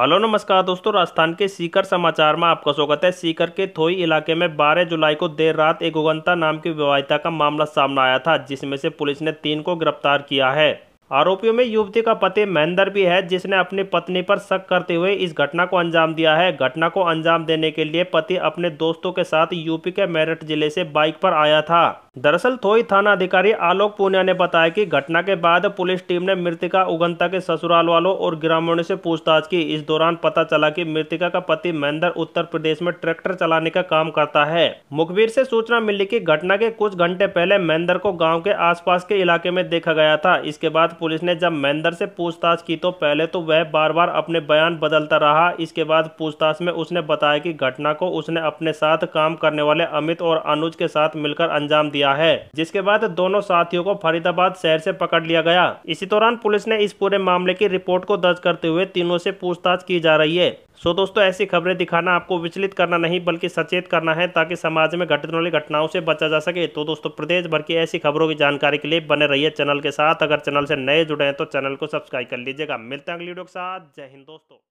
hello नमस्कार दोस्तों राजस्थान के सीकर समाचार में आपका स्वागत है सीकर के थोई इलाके में 12 जुलाई को देर रात एक उगंता नाम की विवाहिता का मामला सामने आया था जिसमें से पुलिस ने तीन को गिरफ्तार किया है आरोपियों में युवती का पति महेंद्र भी है जिसने अपनी पत्नी पर शक करते हुए इस घटना को अंजाम दिया है घटना को अंजाम देने के लिए पति अपने दोस्तों के साथ यूपी के मेरठ जिले से बाइक पर आया था दरअसल थोई थाना अधिकारी आलोक पूनिया ने बताया कि घटना के बाद पुलिस टीम ने मृतिका उगंता के ससुराल वालों और ग्रामीणों से पूछताछ की इस दौरान पता चला कि मृतिका का पति महेंद्र उत्तर प्रदेश में ट्रैक्टर चलाने का काम करता है मुखबिर से सूचना मिली कि घटना के कुछ घंटे पहले महेंद्र को गाँव के आस के इलाके में देखा गया था इसके बाद पुलिस ने जब महेंद्र से पूछताछ की तो पहले तो वह बार बार अपने बयान बदलता रहा इसके बाद पूछताछ में उसने बताया की घटना को उसने अपने साथ काम करने वाले अमित और अनुज के साथ मिलकर अंजाम दिया दिया है जिसके बाद दोनों साथियों को फरीदाबाद शहर से पकड़ लिया गया इसी दौरान पुलिस ने इस पूरे मामले की रिपोर्ट को दर्ज करते हुए तीनों से पूछताछ की जा रही है सो दोस्तों ऐसी खबरें दिखाना आपको विचलित करना नहीं बल्कि सचेत करना है ताकि समाज में घटित वाली घटनाओं से बचा जा सके तो दोस्तों प्रदेश भर की ऐसी खबरों की जानकारी के लिए बने रहिए चैनल के साथ अगर चैनल से नए जुड़े हैं तो चैनल को सब्सक्राइब कर लीजिएगा मिलते हैं अगली वीडियो के साथ जय हिंद दोस्तों